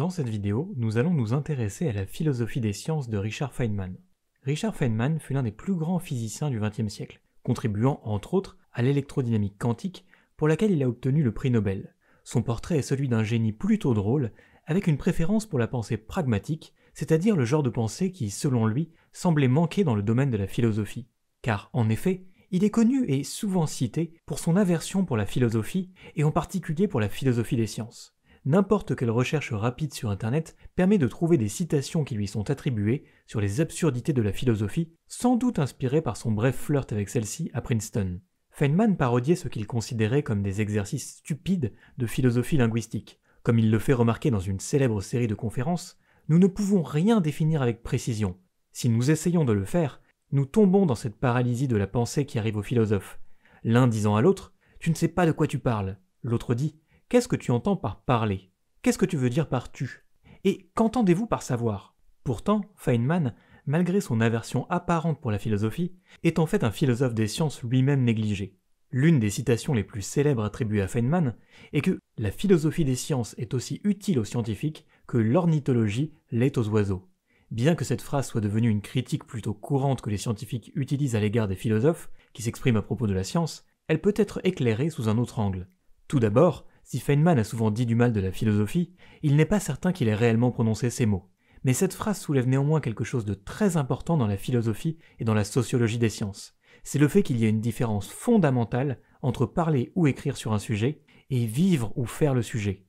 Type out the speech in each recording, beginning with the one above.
Dans cette vidéo, nous allons nous intéresser à la philosophie des sciences de Richard Feynman. Richard Feynman fut l'un des plus grands physiciens du XXe siècle, contribuant entre autres à l'électrodynamique quantique pour laquelle il a obtenu le prix Nobel. Son portrait est celui d'un génie plutôt drôle, avec une préférence pour la pensée pragmatique, c'est-à-dire le genre de pensée qui, selon lui, semblait manquer dans le domaine de la philosophie. Car, en effet, il est connu et souvent cité pour son aversion pour la philosophie, et en particulier pour la philosophie des sciences n'importe quelle recherche rapide sur Internet permet de trouver des citations qui lui sont attribuées sur les absurdités de la philosophie, sans doute inspirées par son bref flirt avec celle-ci à Princeton. Feynman parodiait ce qu'il considérait comme des exercices stupides de philosophie linguistique. Comme il le fait remarquer dans une célèbre série de conférences, nous ne pouvons rien définir avec précision. Si nous essayons de le faire, nous tombons dans cette paralysie de la pensée qui arrive aux philosophes. L'un disant à l'autre Tu ne sais pas de quoi tu parles. L'autre dit Qu'est-ce que tu entends par parler Qu'est-ce que tu veux dire par tu Et qu'entendez-vous par savoir Pourtant, Feynman, malgré son aversion apparente pour la philosophie, est en fait un philosophe des sciences lui-même négligé. L'une des citations les plus célèbres attribuées à Feynman est que la philosophie des sciences est aussi utile aux scientifiques que l'ornithologie l'est aux oiseaux. Bien que cette phrase soit devenue une critique plutôt courante que les scientifiques utilisent à l'égard des philosophes qui s'expriment à propos de la science, elle peut être éclairée sous un autre angle. Tout d'abord, si Feynman a souvent dit du mal de la philosophie, il n'est pas certain qu'il ait réellement prononcé ces mots. Mais cette phrase soulève néanmoins quelque chose de très important dans la philosophie et dans la sociologie des sciences. C'est le fait qu'il y a une différence fondamentale entre parler ou écrire sur un sujet et vivre ou faire le sujet.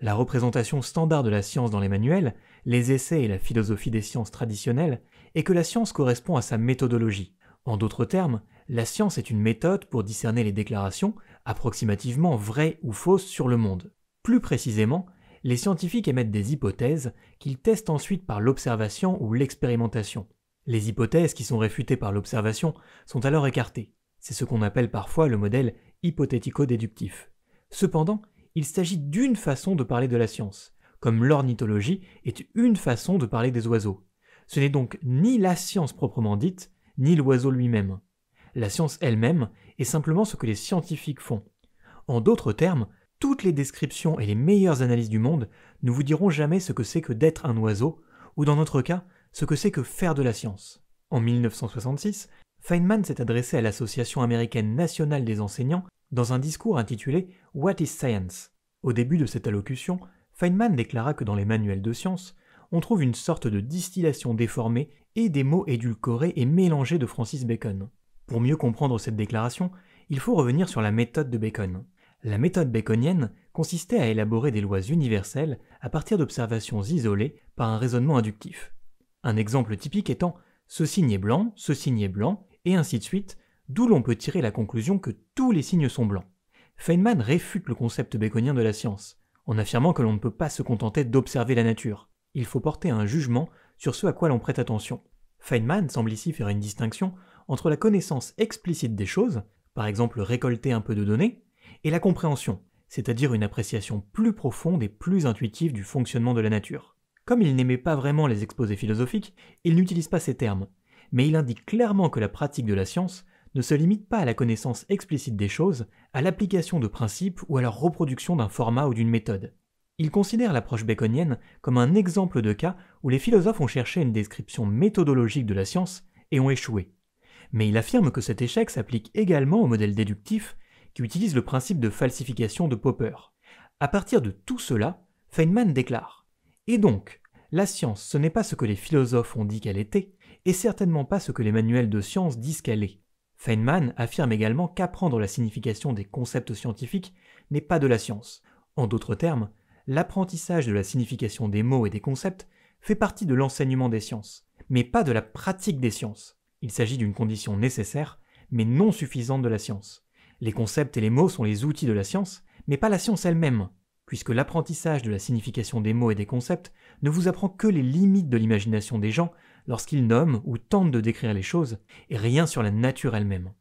La représentation standard de la science dans les manuels, les essais et la philosophie des sciences traditionnelles est que la science correspond à sa méthodologie. En d'autres termes, la science est une méthode pour discerner les déclarations, approximativement vraies ou fausses sur le monde. Plus précisément, les scientifiques émettent des hypothèses qu'ils testent ensuite par l'observation ou l'expérimentation. Les hypothèses qui sont réfutées par l'observation sont alors écartées. C'est ce qu'on appelle parfois le modèle hypothético-déductif. Cependant, il s'agit d'une façon de parler de la science, comme l'ornithologie est une façon de parler des oiseaux. Ce n'est donc ni la science proprement dite, ni l'oiseau lui-même. La science elle-même est simplement ce que les scientifiques font. En d'autres termes, toutes les descriptions et les meilleures analyses du monde ne vous diront jamais ce que c'est que d'être un oiseau, ou dans notre cas, ce que c'est que faire de la science. En 1966, Feynman s'est adressé à l'Association américaine nationale des enseignants dans un discours intitulé What is Science Au début de cette allocution, Feynman déclara que dans les manuels de science, on trouve une sorte de distillation déformée et des mots édulcorés et mélangés de Francis Bacon. Pour mieux comprendre cette déclaration, il faut revenir sur la méthode de Bacon. La méthode baconienne consistait à élaborer des lois universelles à partir d'observations isolées par un raisonnement inductif. Un exemple typique étant ce signe est blanc, ce signe est blanc, et ainsi de suite, d'où l'on peut tirer la conclusion que tous les signes sont blancs. Feynman réfute le concept baconien de la science, en affirmant que l'on ne peut pas se contenter d'observer la nature. Il faut porter un jugement sur ce à quoi l'on prête attention. Feynman semble ici faire une distinction entre la connaissance explicite des choses, par exemple récolter un peu de données, et la compréhension, c'est-à-dire une appréciation plus profonde et plus intuitive du fonctionnement de la nature. Comme il n'aimait pas vraiment les exposés philosophiques, il n'utilise pas ces termes, mais il indique clairement que la pratique de la science ne se limite pas à la connaissance explicite des choses, à l'application de principes ou à leur reproduction d'un format ou d'une méthode. Il considère l'approche baconienne comme un exemple de cas où les philosophes ont cherché une description méthodologique de la science et ont échoué mais il affirme que cet échec s'applique également au modèle déductif qui utilise le principe de falsification de Popper. À partir de tout cela, Feynman déclare Et donc, la science, ce n'est pas ce que les philosophes ont dit qu'elle était, et certainement pas ce que les manuels de science disent qu'elle est. Feynman affirme également qu'apprendre la signification des concepts scientifiques n'est pas de la science. En d'autres termes, l'apprentissage de la signification des mots et des concepts fait partie de l'enseignement des sciences, mais pas de la pratique des sciences. Il s'agit d'une condition nécessaire, mais non suffisante de la science. Les concepts et les mots sont les outils de la science, mais pas la science elle-même, puisque l'apprentissage de la signification des mots et des concepts ne vous apprend que les limites de l'imagination des gens lorsqu'ils nomment ou tentent de décrire les choses, et rien sur la nature elle-même.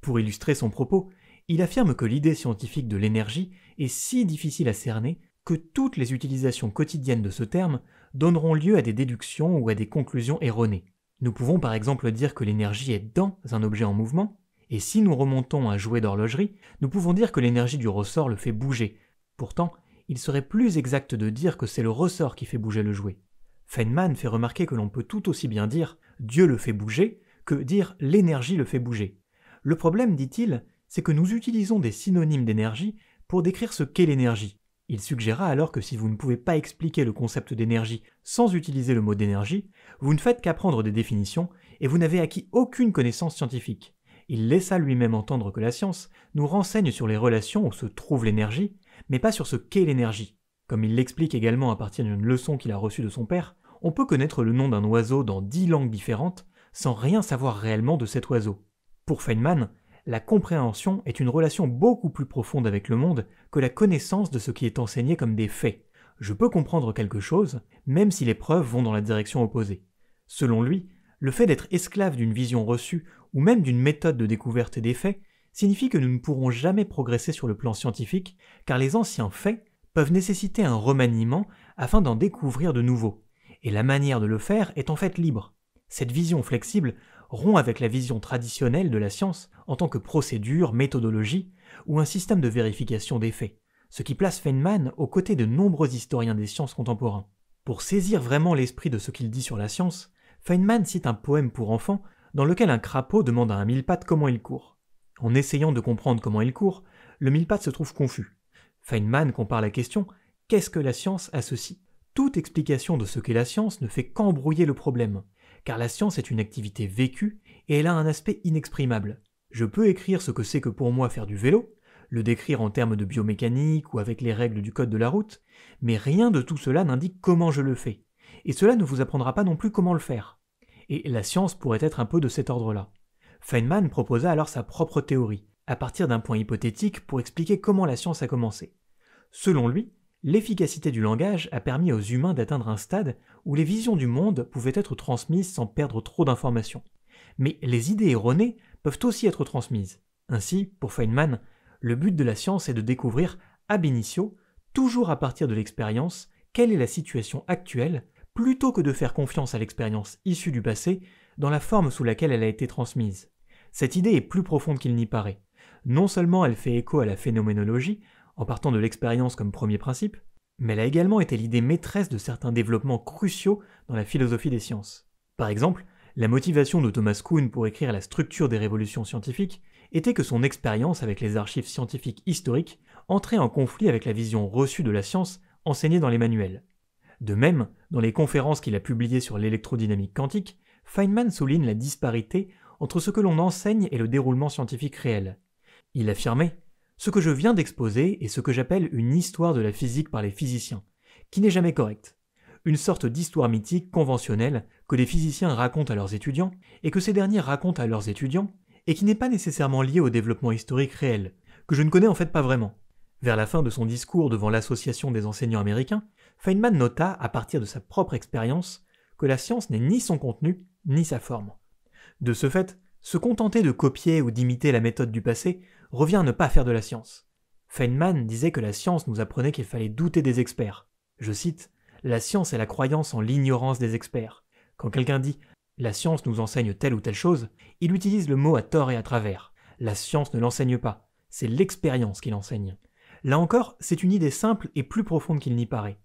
Pour illustrer son propos, il affirme que l'idée scientifique de l'énergie est si difficile à cerner que toutes les utilisations quotidiennes de ce terme donneront lieu à des déductions ou à des conclusions erronées. Nous pouvons par exemple dire que l'énergie est dans un objet en mouvement, et si nous remontons à jouet d'horlogerie, nous pouvons dire que l'énergie du ressort le fait bouger. Pourtant, il serait plus exact de dire que c'est le ressort qui fait bouger le jouet. Feynman fait remarquer que l'on peut tout aussi bien dire Dieu le fait bouger que dire l'énergie le fait bouger. Le problème, dit-il, c'est que nous utilisons des synonymes d'énergie pour décrire ce qu'est l'énergie. Il suggéra alors que si vous ne pouvez pas expliquer le concept d'énergie sans utiliser le mot d'énergie, vous ne faites qu'apprendre des définitions et vous n'avez acquis aucune connaissance scientifique. Il laissa lui-même entendre que la science nous renseigne sur les relations où se trouve l'énergie, mais pas sur ce qu'est l'énergie. Comme il l'explique également à partir d'une leçon qu'il a reçue de son père, on peut connaître le nom d'un oiseau dans dix langues différentes sans rien savoir réellement de cet oiseau. Pour Feynman, la compréhension est une relation beaucoup plus profonde avec le monde que la connaissance de ce qui est enseigné comme des faits. Je peux comprendre quelque chose, même si les preuves vont dans la direction opposée. Selon lui, le fait d'être esclave d'une vision reçue ou même d'une méthode de découverte des faits signifie que nous ne pourrons jamais progresser sur le plan scientifique, car les anciens faits peuvent nécessiter un remaniement afin d'en découvrir de nouveaux. Et la manière de le faire est en fait libre. Cette vision flexible rompt avec la vision traditionnelle de la science en tant que procédure, méthodologie ou un système de vérification des faits, ce qui place Feynman aux côtés de nombreux historiens des sciences contemporains. Pour saisir vraiment l'esprit de ce qu'il dit sur la science, Feynman cite un poème pour enfants dans lequel un crapaud demande à un mille-pattes comment il court. En essayant de comprendre comment il court, le mille-pattes se trouve confus. Feynman compare la question Qu'est-ce que la science à ceci Toute explication de ce qu'est la science ne fait qu'embrouiller le problème car la science est une activité vécue et elle a un aspect inexprimable. Je peux écrire ce que c'est que pour moi faire du vélo, le décrire en termes de biomécanique ou avec les règles du code de la route, mais rien de tout cela n'indique comment je le fais, et cela ne vous apprendra pas non plus comment le faire. Et la science pourrait être un peu de cet ordre-là. Feynman proposa alors sa propre théorie, à partir d'un point hypothétique pour expliquer comment la science a commencé. Selon lui, L'efficacité du langage a permis aux humains d'atteindre un stade où les visions du monde pouvaient être transmises sans perdre trop d'informations. Mais les idées erronées peuvent aussi être transmises. Ainsi, pour Feynman, le but de la science est de découvrir ab initio, toujours à partir de l'expérience, quelle est la situation actuelle, plutôt que de faire confiance à l'expérience issue du passé dans la forme sous laquelle elle a été transmise. Cette idée est plus profonde qu'il n'y paraît. Non seulement elle fait écho à la phénoménologie, en partant de l'expérience comme premier principe, mais elle a également été l'idée maîtresse de certains développements cruciaux dans la philosophie des sciences. Par exemple, la motivation de Thomas Kuhn pour écrire la structure des révolutions scientifiques était que son expérience avec les archives scientifiques historiques entrait en conflit avec la vision reçue de la science enseignée dans les manuels. De même, dans les conférences qu'il a publiées sur l'électrodynamique quantique, Feynman souligne la disparité entre ce que l'on enseigne et le déroulement scientifique réel. Il affirmait ce que je viens d'exposer est ce que j'appelle une histoire de la physique par les physiciens, qui n'est jamais correcte. Une sorte d'histoire mythique conventionnelle que les physiciens racontent à leurs étudiants et que ces derniers racontent à leurs étudiants, et qui n'est pas nécessairement liée au développement historique réel, que je ne connais en fait pas vraiment. Vers la fin de son discours devant l'Association des enseignants américains, Feynman nota, à partir de sa propre expérience, que la science n'est ni son contenu, ni sa forme. De ce fait, se contenter de copier ou d'imiter la méthode du passé revient à ne pas faire de la science. Feynman disait que la science nous apprenait qu'il fallait douter des experts. Je cite La science est la croyance en l'ignorance des experts. Quand quelqu'un dit La science nous enseigne telle ou telle chose, il utilise le mot à tort et à travers. La science ne l'enseigne pas, c'est l'expérience qui l'enseigne. Là encore, c'est une idée simple et plus profonde qu'il n'y paraît.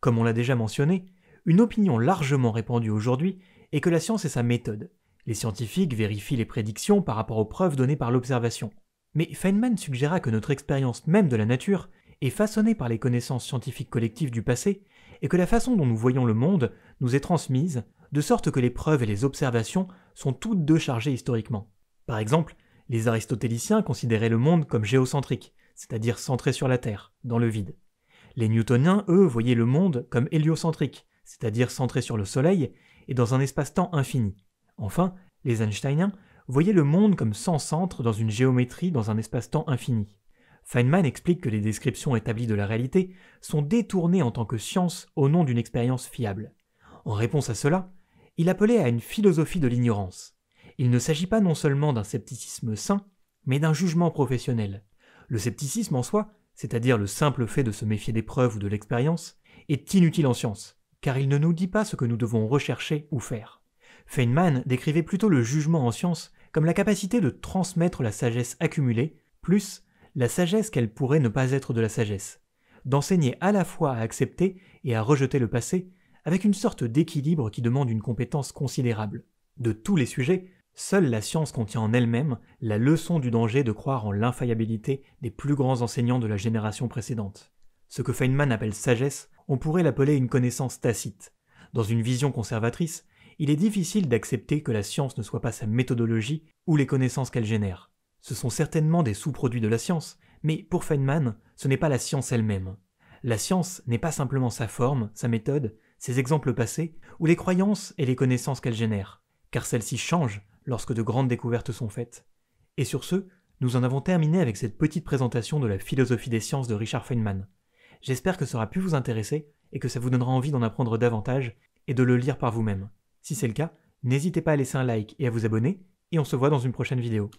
Comme on l'a déjà mentionné, une opinion largement répandue aujourd'hui est que la science est sa méthode. Les scientifiques vérifient les prédictions par rapport aux preuves données par l'observation. Mais Feynman suggéra que notre expérience même de la nature est façonnée par les connaissances scientifiques collectives du passé et que la façon dont nous voyons le monde nous est transmise, de sorte que les preuves et les observations sont toutes deux chargées historiquement. Par exemple, les aristotéliciens considéraient le monde comme géocentrique, c'est-à-dire centré sur la Terre, dans le vide. Les newtoniens, eux, voyaient le monde comme héliocentrique, c'est-à-dire centré sur le Soleil et dans un espace-temps infini. Enfin, les einsteiniens Voyez le monde comme sans centre dans une géométrie dans un espace-temps infini. Feynman explique que les descriptions établies de la réalité sont détournées en tant que science au nom d'une expérience fiable. En réponse à cela, il appelait à une philosophie de l'ignorance. Il ne s'agit pas non seulement d'un scepticisme sain, mais d'un jugement professionnel. Le scepticisme en soi, c'est-à-dire le simple fait de se méfier des preuves ou de l'expérience, est inutile en science, car il ne nous dit pas ce que nous devons rechercher ou faire. Feynman décrivait plutôt le jugement en science comme la capacité de transmettre la sagesse accumulée, plus la sagesse qu'elle pourrait ne pas être de la sagesse, d'enseigner à la fois à accepter et à rejeter le passé, avec une sorte d'équilibre qui demande une compétence considérable. De tous les sujets, seule la science contient en elle-même la leçon du danger de croire en l'infaillibilité des plus grands enseignants de la génération précédente. Ce que Feynman appelle sagesse, on pourrait l'appeler une connaissance tacite. Dans une vision conservatrice, il est difficile d'accepter que la science ne soit pas sa méthodologie ou les connaissances qu'elle génère. Ce sont certainement des sous-produits de la science, mais pour Feynman, ce n'est pas la science elle-même. La science n'est pas simplement sa forme, sa méthode, ses exemples passés, ou les croyances et les connaissances qu'elle génère, car celles-ci changent lorsque de grandes découvertes sont faites. Et sur ce, nous en avons terminé avec cette petite présentation de la philosophie des sciences de Richard Feynman. J'espère que ça aura pu vous intéresser et que ça vous donnera envie d'en apprendre davantage et de le lire par vous-même. Si c'est le cas, n'hésitez pas à laisser un like et à vous abonner, et on se voit dans une prochaine vidéo.